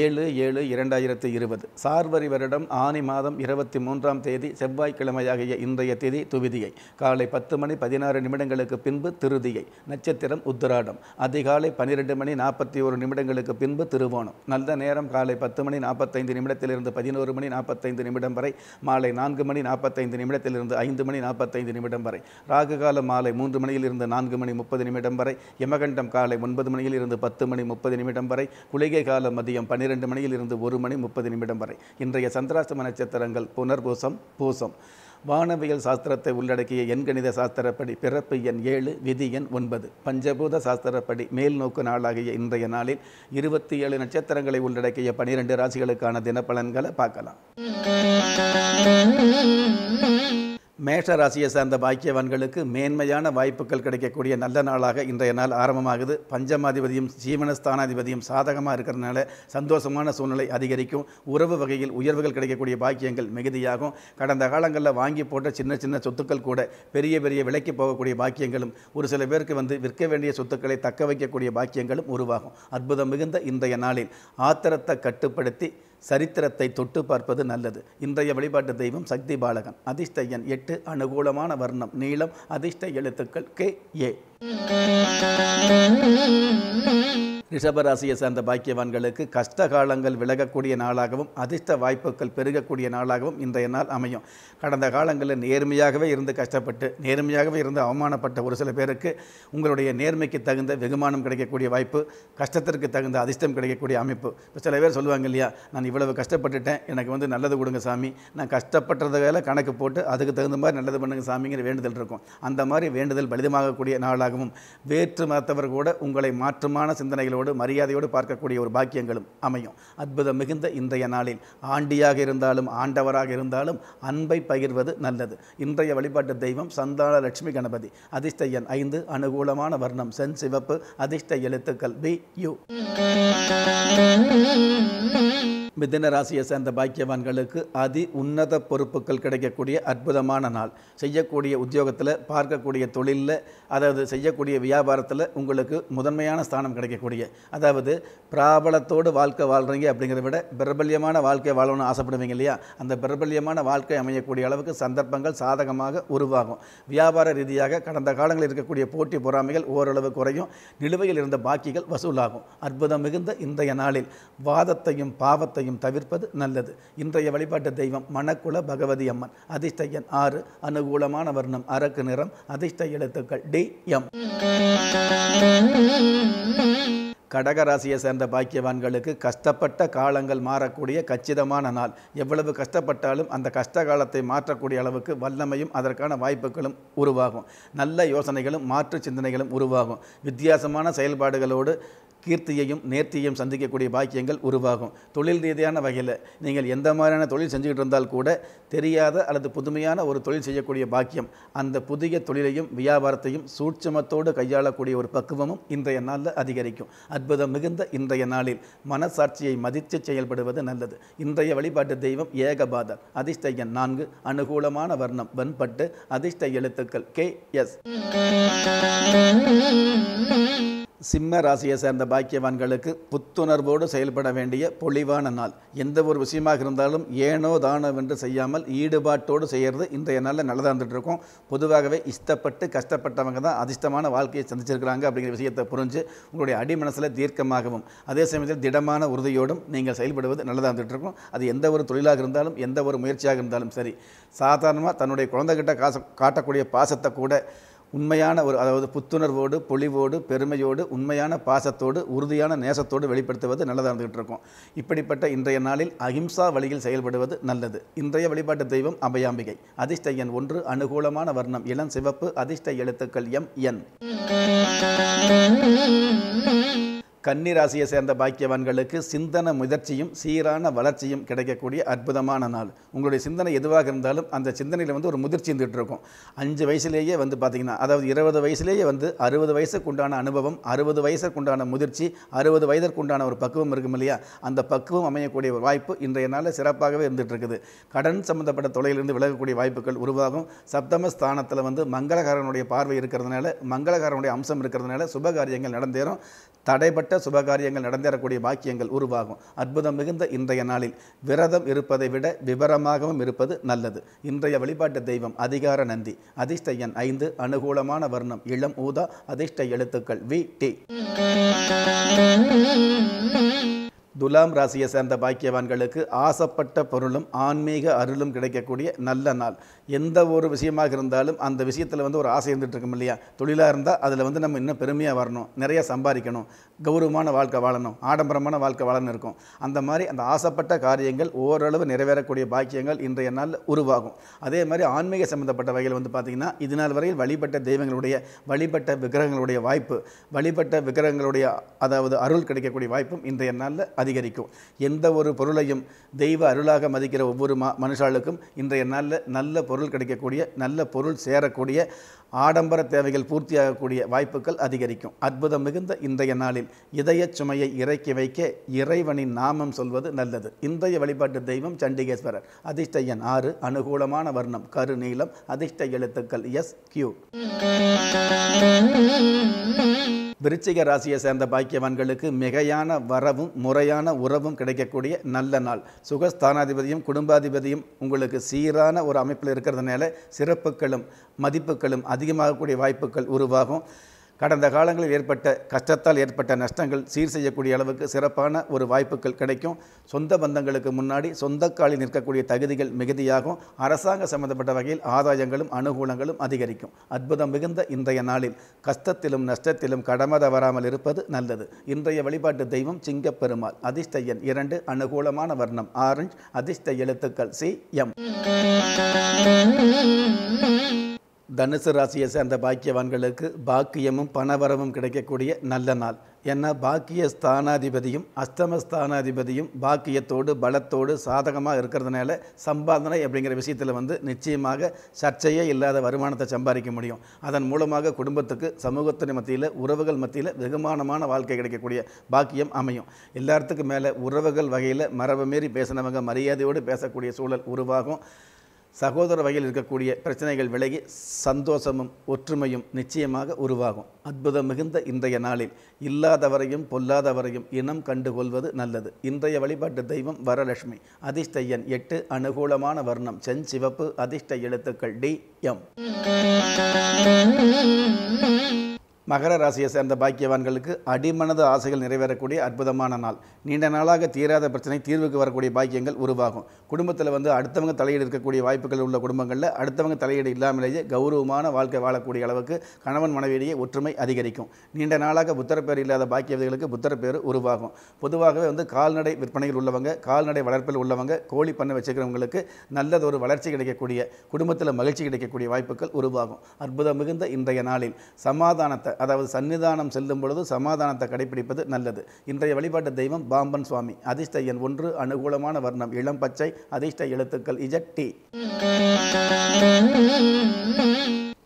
ஏழு ஏழு இரண்டாயிரத்தி இருபது சார்வரி வருடம் ஆனி மாதம் இருபத்தி மூன்றாம் தேதி செவ்வாய்க்கிழமையாகிய இன்றைய திதி துவிதியை காலை பத்து மணி பதினாறு நிமிடங்களுக்கு பின்பு திருதியை நட்சத்திரம் உத்திராடம் அதிகாலை பன்னிரெண்டு மணி நாற்பத்தி ஒரு நிமிடங்களுக்கு பின்பு திருவோணம் நல்ல நேரம் காலை பத்து மணி நாற்பத்தைந்து நிமிடத்திலிருந்து பதினோரு மணி நாற்பத்தைந்து நிமிடம் வரை மாலை நான்கு மணி நாற்பத்தைந்து நிமிடத்திலிருந்து ஐந்து மணி நாற்பத்தைந்து நிமிடம் வரை காலம் மாலை மூன்று மணியிலிருந்து நான்கு மணி முப்பது நிமிடம் வரை யமகண்டம் காலை ஒன்பது மணியிலிருந்து பத்து மணி முப்பது நிமிடம் வரை குளிகை காலம் மதியம் பன்னிரெண்டு மணியில் இருந்து ஒரு மணி முப்பது நிமிடம் வரை இன்றைய சந்திராஷ்டம நட்சத்திரங்கள் புனர்பூசம் பூசம் வானவியல் சாஸ்திரத்தை உள்ளடக்கிய எண்கணித சாஸ்திரப்படி பிறப்பு எண் ஏழு விதி எண் ஒன்பது பஞ்சபூத சாஸ்திரப்படி மேல் நோக்கு நாளாகிய இன்றைய நாளில் இருபத்தி ஏழு நட்சத்திரங்களை உள்ளடக்கிய பனிரெண்டு ராசிகளுக்கான தினப்பலன்களை பார்க்கலாம் மேஷ ராசியை சார்ந்த பாக்கியவான்களுக்கு மேன்மையான வாய்ப்புகள் கிடைக்கக்கூடிய நல்ல நாளாக இன்றைய நாள் ஆரம்பமாகுது பஞ்சமாதிபதியும் ஜீவனஸ்தானாதிபதியும் சாதகமாக இருக்கிறதுனால சந்தோஷமான சூழ்நிலை அதிகரிக்கும் உறவு வகையில் உயர்வுகள் கிடைக்கக்கூடிய பாக்கியங்கள் மிகுதியாகும் கடந்த காலங்களில் வாங்கி போட்ட சின்ன சின்ன சொத்துக்கள் கூட பெரிய பெரிய விலைக்கு போகக்கூடிய பாக்கியங்களும் ஒரு சில பேருக்கு வந்து விற்க வேண்டிய சொத்துக்களை தக்க வைக்கக்கூடிய பாக்கியங்களும் உருவாகும் அற்புதம் மிகுந்த இன்றைய நாளில் ஆத்திரத்தை கட்டுப்படுத்தி சரித்திரத்தை தொட்டு பார்ப்பது நல்லது இன்றைய வழிபாட்டு தெய்வம் சக்தி பாலகன் அதிர்ஷ்ட எண் எட்டு அனுகூலமான வர்ணம் நீளம் அதிர்ஷ்ட எழுத்துக்கள் கே ஏ ரிஷபராசியை சார்ந்த பாக்கியவான்களுக்கு கஷ்ட காலங்கள் விலகக்கூடிய நாளாகவும் அதிர்ஷ்ட வாய்ப்புகள் பெருகக்கூடிய நாளாகவும் இன்றைய நாள் அமையும் கடந்த காலங்களில் நேர்மையாகவே இருந்து கஷ்டப்பட்டு நேர்மையாகவே இருந்து அவமானப்பட்ட ஒரு சில பேருக்கு உங்களுடைய நேர்மைக்கு தகுந்த வெகுமானம் கிடைக்கக்கூடிய வாய்ப்பு கஷ்டத்திற்கு தகுந்த அதிர்ஷ்டம் கிடைக்கக்கூடிய அமைப்பு இப்போ சில பேர் சொல்லுவாங்க இல்லையா நான் இவ்வளவு கஷ்டப்பட்டுட்டேன் எனக்கு வந்து நல்லது கொடுங்க சாமி நான் கஷ்டப்பட்டது வேலை கணக்கு போட்டு அதுக்கு தகுந்த மாதிரி நல்லது பண்ணுங்க சாமிங்கிற வேண்டுதல் இருக்கும் அந்த மாதிரி வேண்டுதல் பலிதமாகக்கூடிய நாளாகவும் வேற்று மதத்தவர் கூட உங்களை மாற்றமான சிந்தனைகளோடு மரியாதையோடு மரியாதையோடு பார்க்கக்கூடிய ஒரு பாக்கியங்களும் அமையும் அற்புதம் மிகுந்த இன்றைய நாளில் ஆண்டியாக இருந்தாலும் ஆண்டவராக இருந்தாலும் அன்பை பகிர்வது நல்லது இன்றைய வழிபாட்டு தெய்வம் சந்தான லட்சுமி கணபதி அதிர்ஷ்ட எண் ஐந்து அனுகூலமான வர்ணம் சென் சிவப்பு அதிர்ஷ்ட எழுத்துக்கள் பி யு மிதன ராசியை சேர்ந்த பாக்கியவான்களுக்கு அதி உன்னத பொறுப்புகள் கிடைக்கக்கூடிய அற்புதமான நாள் செய்யக்கூடிய உத்தியோகத்தில் பார்க்கக்கூடிய தொழிலில் அதாவது செய்யக்கூடிய வியாபாரத்தில் உங்களுக்கு முதன்மையான ஸ்தானம் கிடைக்கக்கூடிய அதாவது பிராபலத்தோடு வாழ்க்கை வாழ்கிறீங்க அப்படிங்கிறத விட பிரபல்யமான வாழ்க்கையை வாழணும்னு ஆசைப்படுவீங்க இல்லையா அந்த பிரபல்யமான வாழ்க்கை அமையக்கூடிய அளவுக்கு சந்தர்ப்பங்கள் சாதகமாக உருவாகும் வியாபார ரீதியாக கடந்த காலங்களில் இருக்கக்கூடிய போட்டி பொறாமைகள் ஓரளவு குறையும் நிலுவையில் இருந்த பாக்கிகள் வசூலாகும் அற்புதம் மிகுந்த இன்றைய நாளில் வாதத்தையும் பாவத்தையும் தோஷங்களையும் தவிர்ப்பது நல்லது இன்றைய வழிபாட்டு தெய்வம் மணக்குள பகவதி அம்மன் அதிர்ஷ்டையன் ஆறு அனுகூலமான வர்ணம் அரக்கு நிறம் அதிர்ஷ்ட எழுத்துக்கள் டி எம் கடகராசியை சேர்ந்த பாக்கியவான்களுக்கு கஷ்டப்பட்ட காலங்கள் மாறக்கூடிய கச்சிதமான நாள் எவ்வளவு கஷ்டப்பட்டாலும் அந்த கஷ்ட காலத்தை மாற்றக்கூடிய அளவுக்கு வல்லமையும் அதற்கான வாய்ப்புகளும் உருவாகும் நல்ல யோசனைகளும் மாற்று சிந்தனைகளும் உருவாகும் வித்தியாசமான செயல்பாடுகளோடு கீர்த்தியையும் நேர்த்தியையும் சந்திக்கக்கூடிய பாக்கியங்கள் உருவாகும் தொழில் ரீதியான வகையில் நீங்கள் எந்த மாதிரியான தொழில் செஞ்சுக்கிட்டு இருந்தால் கூட தெரியாத அல்லது புதுமையான ஒரு தொழில் செய்யக்கூடிய பாக்கியம் அந்த புதிய தொழிலையும் வியாபாரத்தையும் சூட்சமத்தோடு கையாளக்கூடிய ஒரு பக்குவமும் இன்றைய நாளில் அதிகரிக்கும் அற்புதம் மிகுந்த இன்றைய நாளில் மனசாட்சியை மதித்து செயல்படுவது நல்லது இன்றைய வழிபாட்டு தெய்வம் ஏகபாதம் அதிர்ஷ்ட எண் நான்கு அனுகூலமான வர்ணம் வெண்பட்டு அதிர்ஷ்ட எழுத்துக்கள் கே எஸ் சிம்ம ராசியை சேர்ந்த பாக்கியவான்களுக்கு புத்துணர்வோடு செயல்பட வேண்டிய பொழிவான நாள் எந்த ஒரு விஷயமாக இருந்தாலும் ஏனோ தானோ என்று செய்யாமல் ஈடுபாட்டோடு செய்கிறது இன்றைய நாளில் நல்லதாக இருந்துகிட்டு இருக்கும் பொதுவாகவே இஷ்டப்பட்டு கஷ்டப்பட்டவங்க தான் அதிர்ஷ்டமான வாழ்க்கையை சந்திச்சிருக்கிறாங்க அப்படிங்கிற விஷயத்தை புரிஞ்சு உங்களுடைய அடிமனசில் தீர்க்கமாகவும் அதே சமயத்தில் திடமான உறுதியோடும் நீங்கள் செயல்படுவது நல்லதாக இருந்துகிட்டு இருக்கும் அது எந்த ஒரு தொழிலாக இருந்தாலும் எந்த ஒரு முயற்சியாக இருந்தாலும் சரி சாதாரணமாக தன்னுடைய குழந்தைகிட்ட காசு காட்டக்கூடிய பாசத்தை கூட உண்மையான ஒரு அதாவது புத்துணர்வோடு பொலிவோடு பெருமையோடு உண்மையான பாசத்தோடு உறுதியான நேசத்தோடு வெளிப்படுத்துவது நல்லதாக இருந்துகிட்டு இருக்கும் இப்படிப்பட்ட இன்றைய நாளில் அஹிம்சா வழியில் செயல்படுவது நல்லது இன்றைய வழிபாட்டு தெய்வம் அபயாம்பிகை அதிர்ஷ்ட எண் ஒன்று அனுகூலமான வர்ணம் இளம் சிவப்பு அதிர்ஷ்ட எழுத்துக்கள் எம் என் கன்னிராசியை சேர்ந்த பாக்கியவான்களுக்கு சிந்தன முயற்சியும் சீரான வளர்ச்சியும் கிடைக்கக்கூடிய அற்புதமான நாள் உங்களுடைய சிந்தனை எதுவாக இருந்தாலும் அந்த சிந்தனையில் வந்து ஒரு முதிர்ச்சி இருந்துகிட்டு இருக்கும் அஞ்சு வயசுலேயே வந்து பார்த்திங்கன்னா அதாவது இருபது வயசுலேயே வந்து அறுபது வயசுக்குண்டான அனுபவம் அறுபது வயசுக்குண்டான முதிர்ச்சி அறுபது வயதிற்குண்டான ஒரு பக்குவம் இருக்கும் இல்லையா அந்த பக்குவம் அமையக்கூடிய ஒரு வாய்ப்பு இன்றைய நாளில் சிறப்பாகவே இருந்துகிட்டு இருக்குது கடன் சம்மந்தப்பட்ட தொலையிலிருந்து விலகக்கூடிய வாய்ப்புகள் உருவாகும் சப்தம ஸ்தானத்தில் வந்து மங்களகாரனுடைய பார்வை இருக்கிறதுனால மங்களகாரனுடைய அம்சம் இருக்கிறதுனால சுபகாரியங்கள் நடந்தேறும் தடைப்பட்ட சுபகாரியங்கள் நடந்தேறக்கூடிய பாக்கியங்கள் உருவாகும் அற்புதம் மிகுந்த இன்றைய நாளில் விரதம் இருப்பதை விட விவரமாகவும் இருப்பது நல்லது இன்றைய வழிபாட்டு தெய்வம் அதிகார நந்தி அதிர்ஷ்ட எண் ஐந்து அனுகூலமான வர்ணம் இளம் ஊதா அதிர்ஷ்ட எழுத்துக்கள் வி டி துலாம் ராசியை சேர்ந்த பாக்கியவான்களுக்கு ஆசைப்பட்ட பொருளும் ஆன்மீக அருளும் கிடைக்கக்கூடிய நல்ல நாள் எந்த ஒரு விஷயமாக இருந்தாலும் அந்த விஷயத்தில் வந்து ஒரு ஆசை இருந்துகிட்டு இருக்கும் இல்லையா தொழிலாக இருந்தால் அதில் வந்து நம்ம இன்னும் பெருமையாக வரணும் நிறையா சம்பாதிக்கணும் கௌரவமான வாழ்க்கை வாழணும் ஆடம்பரமான வாழ்க்கை வாழணும் இருக்கும் அந்த மாதிரி அந்த ஆசைப்பட்ட காரியங்கள் ஓரளவு நிறைவேறக்கூடிய பாக்கியங்கள் இன்றைய நாளில் உருவாகும் அதே மாதிரி ஆன்மீக சம்மந்தப்பட்ட வகையில் வந்து பார்த்திங்கன்னா இது நாள் வரையில் வழிபட்ட தெய்வங்களுடைய வழிபட்ட விக்கிரகங்களுடைய வாய்ப்பு வழிபட்ட விக்கிரகங்களுடைய அதாவது அருள் கிடைக்கக்கூடிய வாய்ப்பும் இன்றைய நாளில் அதிகரிக்கும் எந்த ஒரு பொருளையும் தெய்வ அருளாக மதிக்கிற ஒவ்வொரு மா மனுஷாளுக்கும் இன்றைய நல்ல நல்ல பொருள் கிடைக்கக்கூடிய நல்ல பொருள் சேரக்கூடிய ஆடம்பர தேவைகள் பூர்த்தியாகக்கூடிய வாய்ப்புகள் அதிகரிக்கும் அற்புதம் மிகுந்த இன்றைய நாளில் இதய சுமையை இறக்கி வைக்க இறைவனின் நாமம் சொல்வது நல்லது இன்றைய வழிபாட்டு தெய்வம் சண்டிகேஸ்வரர் அதிர்ஷ்ட எண் ஆறு அனுகூலமான வர்ணம் கரு நீளம் அதிர்ஷ்ட எழுத்துக்கள் எஸ் கியூ விருச்சிக ராசியை சேர்ந்த பாக்கியவான்களுக்கு மிகையான வரவும் முறையான உறவும் கிடைக்கக்கூடிய நல்ல நாள் சுகஸ்தானாதிபதியும் குடும்பாதிபதியும் உங்களுக்கு சீரான ஒரு அமைப்பில் இருக்கிறதுனால சிறப்புகளும் மதிப்புகளும் அதிகமாகக்கூடிய வாய்ப்புகள் உருவாகும் கடந்த காலங்களில் ஏற்பட்ட கஷ்டத்தால் ஏற்பட்ட நஷ்டங்கள் சீர் செய்யக்கூடிய அளவுக்கு சிறப்பான ஒரு வாய்ப்புகள் கிடைக்கும் சொந்த பந்தங்களுக்கு முன்னாடி சொந்த காலில் நிற்கக்கூடிய தகுதிகள் மிகுதியாகும் அரசாங்க சம்பந்தப்பட்ட வகையில் ஆதாயங்களும் அனுகூலங்களும் அதிகரிக்கும் அற்புதம் மிகுந்த இன்றைய நாளில் கஷ்டத்திலும் நஷ்டத்திலும் கடமத வராமல் இருப்பது நல்லது இன்றைய வழிபாட்டு தெய்வம் சிங்கப்பெருமாள் அதிர்ஷ்ட எண் இரண்டு அனுகூலமான வர்ணம் ஆரஞ்சு அதிர்ஷ்ட எழுத்துக்கள் சி எம் தனுசு ராசியை சேர்ந்த பாக்கியவான்களுக்கு பாக்கியமும் பணவரமும் கிடைக்கக்கூடிய நல்ல நாள் ஏன்னா பாக்கிய ஸ்தானாதிபதியும் அஷ்டம ஸ்தானாதிபதியும் பாக்கியத்தோடு பலத்தோடு சாதகமாக இருக்கிறதுனால சம்பாதனை அப்படிங்கிற விஷயத்தில் வந்து நிச்சயமாக சர்ச்சையே இல்லாத வருமானத்தை சம்பாதிக்க முடியும் அதன் மூலமாக குடும்பத்துக்கு சமூகத்தின் மத்தியில் உறவுகள் மத்தியில் வெகுமானமான வாழ்க்கை கிடைக்கக்கூடிய பாக்கியம் அமையும் எல்லாத்துக்கும் மேலே உறவுகள் வகையில் மரபு மீறி பேசினவங்க மரியாதையோடு பேசக்கூடிய சூழல் உருவாகும் சகோதர வகையில் இருக்கக்கூடிய பிரச்சனைகள் விலகி சந்தோஷமும் ஒற்றுமையும் நிச்சயமாக உருவாகும் அற்புதம் மிகுந்த இன்றைய நாளில் இல்லாதவரையும் பொல்லாதவரையும் இனம் கண்டுகொள்வது நல்லது இன்றைய வழிபாட்டு தெய்வம் வரலட்சுமி அதிர்ஷ்ட எண் எட்டு அனுகூலமான வர்ணம் செஞ்சிவப்பு அதிர்ஷ்ட எழுத்துக்கள் டி எம் மகர ராசியை சேர்ந்த பாக்கியவான்களுக்கு அடிமனது ஆசைகள் நிறைவேறக்கூடிய அற்புதமான நாள் நீண்ட நாளாக தீராத பிரச்சனை தீர்வுக்கு வரக்கூடிய பாக்கியங்கள் உருவாகும் குடும்பத்தில் வந்து அடுத்தவங்க தலையீடு இருக்கக்கூடிய வாய்ப்புகள் உள்ள குடும்பங்களில் அடுத்தவங்க தலையீடு இல்லாமலேயே கௌரவமான வாழ்க்கை வாழக்கூடிய அளவுக்கு கணவன் மனைவியிடையே ஒற்றுமை அதிகரிக்கும் நீண்ட நாளாக புத்தரப்பேர் இல்லாத பாக்கியவர்களுக்கு புத்தரப்பேர் உருவாகும் பொதுவாகவே வந்து கால்நடை விற்பனையில் உள்ளவங்க கால்நடை வளர்ப்பில் உள்ளவங்க கோழி பண்ணை வச்சுக்கிறவங்களுக்கு நல்லது ஒரு வளர்ச்சி கிடைக்கக்கூடிய குடும்பத்தில் மகிழ்ச்சி கிடைக்கக்கூடிய வாய்ப்புகள் உருவாகும் அற்புதம் மிகுந்த இன்றைய நாளில் சமாதானத்தை அதாவது சன்னிதானம் செல்லும் பொழுது சமாதானத்தை கடைபிடிப்பது நல்லது இன்றைய வழிபாட்டு தெய்வம் பாம்பன் சுவாமி அதிர்ஷ்ட எண் ஒன்று அனுகூலமான வர்ணம் இளம் பச்சை அதிர்ஷ்ட எழுத்துக்கள் இஜட் டி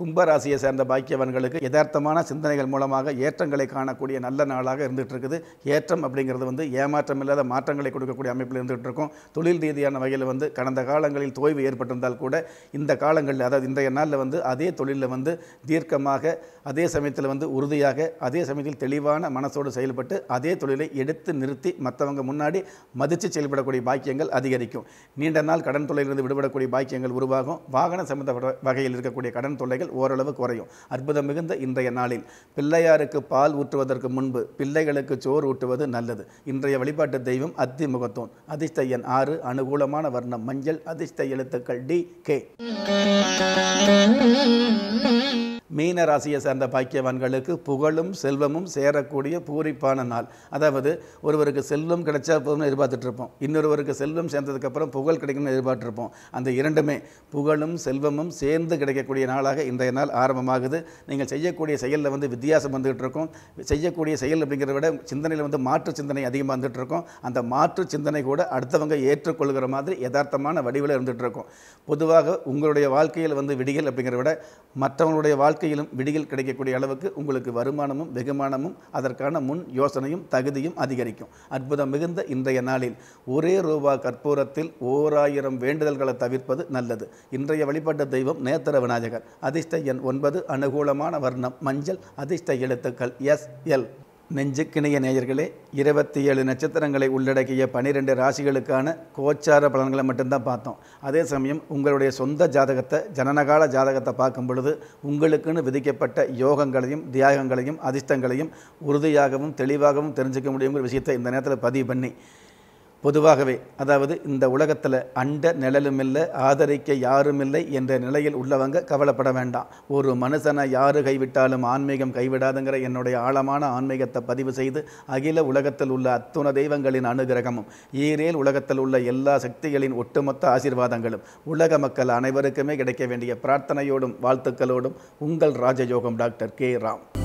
கும்பராசியை சேர்ந்த பாக்கியவன்களுக்கு யதார்த்தமான சிந்தனைகள் மூலமாக ஏற்றங்களை காணக்கூடிய நல்ல நாளாக இருந்துகிட்டு இருக்குது ஏற்றம் அப்படிங்கிறது வந்து ஏமாற்றம் இல்லாத மாற்றங்களை கொடுக்கக்கூடிய அமைப்பில் இருந்துகிட்டு இருக்கும் தொழில் ரீதியான வகையில் வந்து கடந்த காலங்களில் தோய்வு ஏற்பட்டிருந்தால் கூட இந்த காலங்களில் அதாவது இன்றைய நாளில் வந்து அதே தொழிலில் வந்து தீர்க்கமாக அதே சமயத்தில் வந்து உறுதியாக அதே சமயத்தில் தெளிவான மனசோடு செயல்பட்டு அதே தொழிலை எடுத்து நிறுத்தி மற்றவங்க முன்னாடி மதித்து செயல்படக்கூடிய பாக்கியங்கள் அதிகரிக்கும் நீண்ட நாள் கடன் தொல்லையிலிருந்து விடுபடக்கூடிய பாக்கியங்கள் உருவாகும் வாகன சம்பந்த வகையில் இருக்கக்கூடிய கடன் தொல்லைகள் ஓரளவு குறையும் அற்புதம் மிகுந்த இன்றைய நாளில் பிள்ளையாருக்கு பால் ஊற்றுவதற்கு முன்பு பிள்ளைகளுக்கு சோறு ஊட்டுவது நல்லது இன்றைய வழிபாட்டு தெய்வம் அத்தி அதிர்ஷ்ட எண் ஆறு அனுகூலமான வர்ணம் மஞ்சள் அதிர்ஷ்ட எழுத்துக்கள் டி கே மீன ராசியை சார்ந்த பாக்கியவான்களுக்கு புகழும் செல்வமும் சேரக்கூடிய பூரிப்பான நாள் அதாவது ஒருவருக்கு செல்வம் கிடைச்சா போதும்னு எதிர்பார்த்துட்ருப்போம் இன்னொருவருக்கு செல்வம் சேர்ந்ததுக்கப்புறம் புகழ் கிடைக்கும்னு எதிர்பார்த்துருப்போம் அந்த இரண்டுமே புகழும் செல்வமும் சேர்ந்து கிடைக்கக்கூடிய நாளாக இன்றைய நாள் ஆரம்பமாகுது நீங்கள் செய்யக்கூடிய செயலில் வந்து வித்தியாசம் வந்துகிட்டு இருக்கும் செய்யக்கூடிய செயல் அப்படிங்கிறத விட சிந்தனையில் வந்து மாற்று சிந்தனை அதிகமாக வந்துட்டு இருக்கும் அந்த மாற்று சிந்தனை கூட அடுத்தவங்க ஏற்றுக்கொள்கிற மாதிரி யதார்த்தமான வடிவில் இருந்துகிட்டு இருக்கும் பொதுவாக உங்களுடைய வாழ்க்கையில் வந்து விடிகள் அப்படிங்கிறத விட மற்றவங்களுடைய வாழ்க்கை வாழ்க்கையிலும் விடியில் கிடைக்கக்கூடிய அளவுக்கு உங்களுக்கு வருமானமும் வெகுமானமும் அதற்கான முன் யோசனையும் தகுதியும் அதிகரிக்கும் அற்புதம் மிகுந்த இன்றைய நாளில் ஒரே ரூபா கற்பூரத்தில் ஓர் ஆயிரம் வேண்டுதல்களை தவிர்ப்பது நல்லது இன்றைய வழிபட்ட தெய்வம் நேத்திர விநாயகர் அதிர்ஷ்ட எண் ஒன்பது அனுகூலமான வர்ணம் மஞ்சள் அதிர்ஷ்ட எழுத்துக்கள் எஸ் எல் நெஞ்சுக்கிணைய நேயர்களே இருபத்தி ஏழு நட்சத்திரங்களை உள்ளடக்கிய பனிரெண்டு ராசிகளுக்கான கோச்சார பலன்களை மட்டும்தான் பார்த்தோம் அதே சமயம் உங்களுடைய சொந்த ஜாதகத்தை ஜனனகால ஜாதகத்தை பார்க்கும் பொழுது உங்களுக்குன்னு விதிக்கப்பட்ட யோகங்களையும் தியாகங்களையும் அதிர்ஷ்டங்களையும் உறுதியாகவும் தெளிவாகவும் தெரிஞ்சுக்க முடியுங்கிற விஷயத்தை இந்த நேரத்தில் பதிவு பண்ணி பொதுவாகவே அதாவது இந்த உலகத்தில் அண்ட நிழலும் இல்லை ஆதரிக்க யாரும் இல்லை என்ற நிலையில் உள்ளவங்க கவலைப்பட வேண்டாம் ஒரு மனுஷனை யாரு கைவிட்டாலும் ஆன்மீகம் கைவிடாதுங்கிற என்னுடைய ஆழமான ஆன்மீகத்தை பதிவு செய்து அகில உலகத்தில் உள்ள அத்துண தெய்வங்களின் அனுகிரகமும் ஈரேல் உலகத்தில் உள்ள எல்லா சக்திகளின் ஒட்டுமொத்த ஆசீர்வாதங்களும் உலக மக்கள் அனைவருக்குமே கிடைக்க வேண்டிய பிரார்த்தனையோடும் வாழ்த்துக்களோடும் உங்கள் ராஜயோகம் டாக்டர் கே ராம்